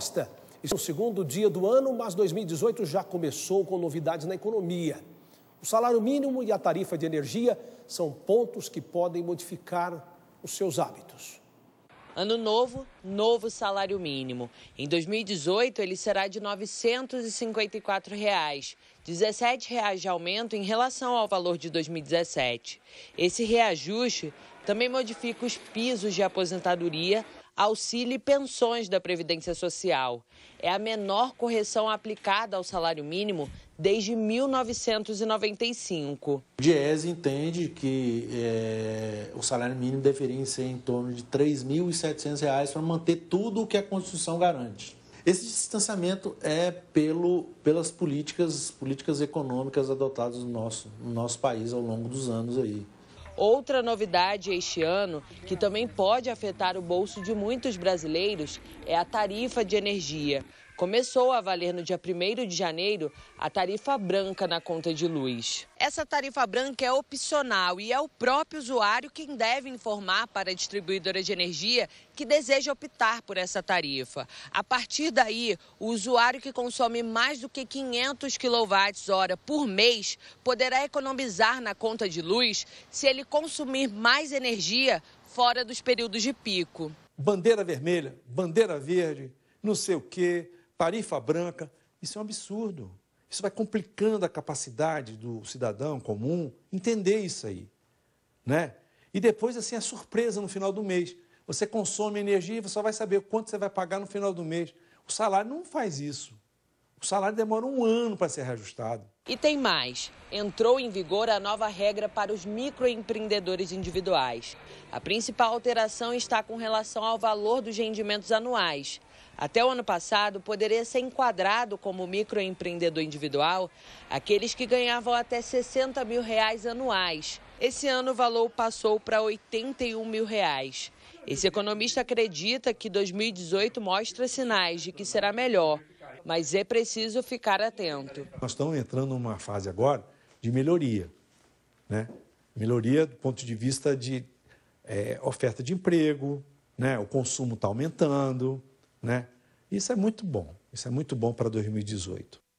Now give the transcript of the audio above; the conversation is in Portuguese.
Costa. Este é o segundo dia do ano, mas 2018 já começou com novidades na economia. O salário mínimo e a tarifa de energia são pontos que podem modificar os seus hábitos. Ano novo, novo salário mínimo. Em 2018, ele será de R$ 954, reais, R$ 17 reais de aumento em relação ao valor de 2017. Esse reajuste também modifica os pisos de aposentadoria auxílio e pensões da Previdência Social. É a menor correção aplicada ao salário mínimo desde 1995. O Diese entende que é, o salário mínimo deveria ser em torno de R$ 3.700 para manter tudo o que a Constituição garante. Esse distanciamento é pelo, pelas políticas, políticas econômicas adotadas no nosso, no nosso país ao longo dos anos aí. Outra novidade este ano, que também pode afetar o bolso de muitos brasileiros, é a tarifa de energia começou a valer no dia 1 de janeiro a tarifa branca na conta de luz. Essa tarifa branca é opcional e é o próprio usuário quem deve informar para a distribuidora de energia que deseja optar por essa tarifa. A partir daí, o usuário que consome mais do que 500 kWh por mês poderá economizar na conta de luz se ele consumir mais energia fora dos períodos de pico. Bandeira vermelha, bandeira verde, não sei o quê tarifa branca. Isso é um absurdo. Isso vai complicando a capacidade do cidadão comum entender isso aí, né? E depois, assim, a surpresa no final do mês. Você consome energia e você só vai saber quanto você vai pagar no final do mês. O salário não faz isso o salário demora um ano para ser reajustado. E tem mais. Entrou em vigor a nova regra para os microempreendedores individuais. A principal alteração está com relação ao valor dos rendimentos anuais. Até o ano passado, poderia ser enquadrado como microempreendedor individual aqueles que ganhavam até 60 mil reais anuais. Esse ano o valor passou para 81 mil reais. Esse economista acredita que 2018 mostra sinais de que será melhor mas é preciso ficar atento. Nós estamos entrando numa fase agora de melhoria, né? Melhoria do ponto de vista de é, oferta de emprego, né? O consumo está aumentando, né? Isso é muito bom. Isso é muito bom para 2018.